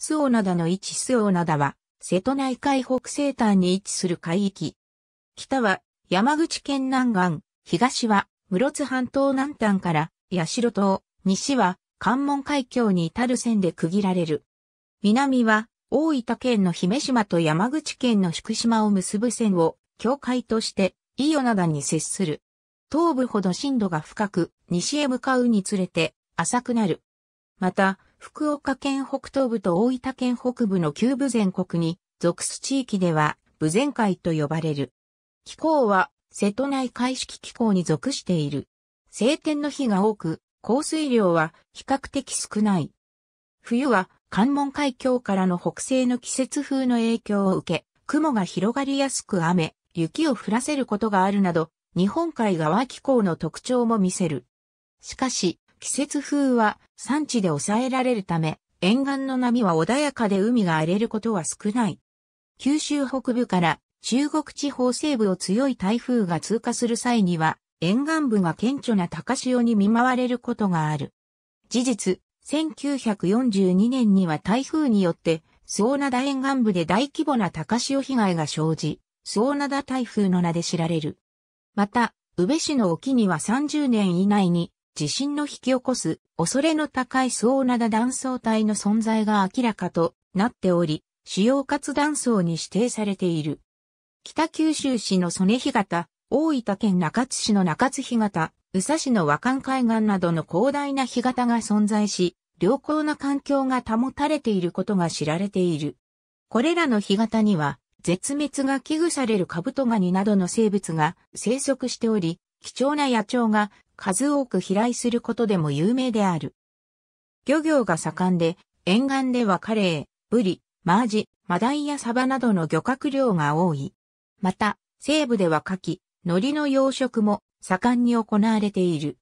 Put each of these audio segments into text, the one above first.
周防灘の位置周防灘は、瀬戸内海北西端に位置する海域。北は山口県南岸、東は室津半島南端から八代島、西は関門海峡に至る線で区切られる。南は大分県の姫島と山口県の宿島を結ぶ線を境界として伊予灘に接する。東部ほど深度が深く、西へ向かうにつれて浅くなる。また、福岡県北東部と大分県北部の旧部全国に属す地域では、部全海と呼ばれる。気候は、瀬戸内海式気候に属している。晴天の日が多く、降水量は比較的少ない。冬は、関門海峡からの北西の季節風の影響を受け、雲が広がりやすく雨、雪を降らせることがあるなど、日本海側気候の特徴も見せる。しかし、季節風は山地で抑えられるため、沿岸の波は穏やかで海が荒れることは少ない。九州北部から中国地方西部を強い台風が通過する際には、沿岸部が顕著な高潮に見舞われることがある。事実、1942年には台風によって、総灘沿岸部で大規模な高潮被害が生じ、総灘台風の名で知られる。また、宇部市の沖には30年以内に地震の引き起こす恐れの高い層応な断層帯の存在が明らかとなっており、主要活断層に指定されている。北九州市の曽根干潟、大分県中津市の中津干潟、宇佐市の和漢海岸などの広大な干潟が存在し、良好な環境が保たれていることが知られている。これらの干潟には、絶滅が危惧されるカブトガニなどの生物が生息しており、貴重な野鳥が数多く飛来することでも有名である。漁業が盛んで、沿岸ではカレー、ブリ、マージ、マダイやサバなどの漁獲量が多い。また、西部ではカキ、海苔の養殖も盛んに行われている。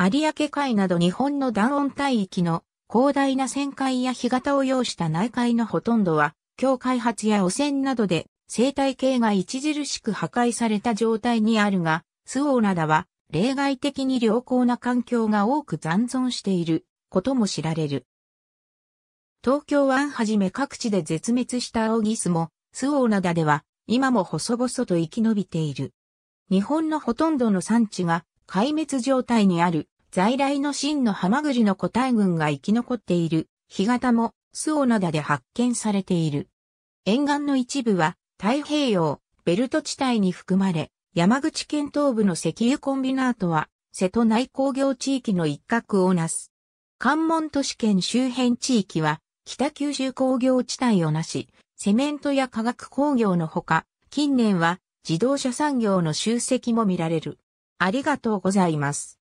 有明海など日本の暖温帯域の広大な旋海や干潟を要した内海のほとんどは、日開発や汚染などで生態系が著しく破壊された状態にあるが、スオーナダは例外的に良好な環境が多く残存していることも知られる。東京湾はじめ各地で絶滅したアオギスも、ーナ灘では今も細々と生き延びている。日本のほとんどの産地が壊滅状態にある在来の真のハマグリの個体群が生き残っている干潟もーナ灘で発見されている。沿岸の一部は太平洋ベルト地帯に含まれ、山口県東部の石油コンビナートは、瀬戸内工業地域の一角をなす。関門都市圏周辺地域は、北九州工業地帯をなし、セメントや化学工業のほか、近年は自動車産業の集積も見られる。ありがとうございます。